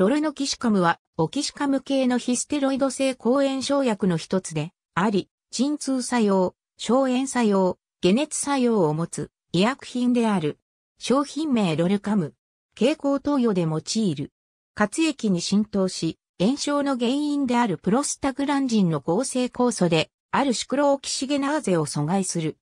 ロルノキシカムは、オキシカム系のヒステロイド性抗炎症薬の一つで、あり、鎮痛作用、消炎作用、解熱作用を持つ医薬品である。商品名ロルカム。蛍光投与で用いる。活液に浸透し、炎症の原因であるプロスタグランジンの合成酵素で、あるシクロオキシゲナーゼを阻害する。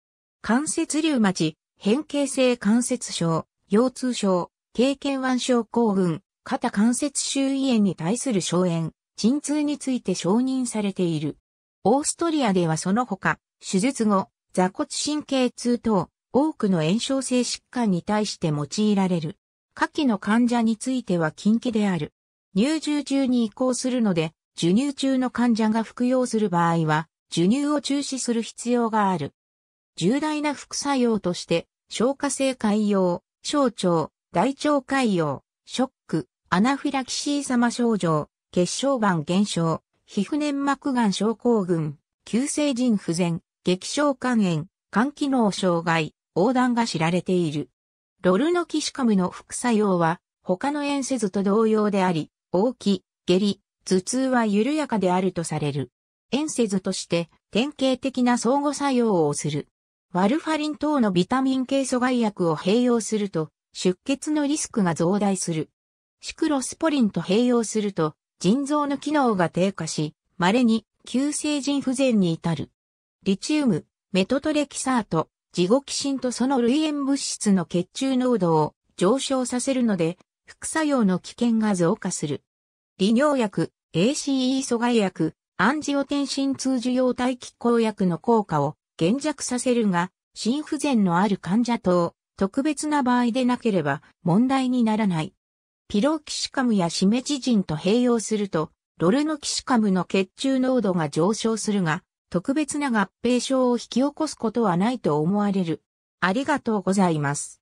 関節リウマチ、変形性関節症、腰痛症、経験腕症候群、肩関節周囲炎に対する消炎、鎮痛について承認されている。オーストリアではその他、手術後、座骨神経痛等、多くの炎症性疾患に対して用いられる。下記の患者については禁忌である。入住中に移行するので、授乳中の患者が服用する場合は、授乳を中止する必要がある。重大な副作用として、消化性潰瘍、小腸、大腸潰瘍、ショック、アナフィラキシー様症状、血小板減少、皮膚粘膜癌症候群、急性腎不全、激症肝炎、肝機能障害、横断が知られている。ロルノキシカムの副作用は、他の炎せずと同様であり、大き、下痢、頭痛は緩やかであるとされる。炎せずとして、典型的な相互作用をする。ワルファリン等のビタミン系阻害薬を併用すると、出血のリスクが増大する。シクロスポリンと併用すると、腎臓の機能が低下し、稀に急性腎不全に至る。リチウム、メトトレキサート、ジゴキシンとその類塩物質の血中濃度を上昇させるので、副作用の危険が増加する。利尿薬、ACE 阻害薬、アンジオテンシン通受容体気抗薬の効果を減弱させるが、心不全のある患者等、特別な場合でなければ問題にならない。ピロキシカムやシメジジンと併用すると、ロルノキシカムの血中濃度が上昇するが、特別な合併症を引き起こすことはないと思われる。ありがとうございます。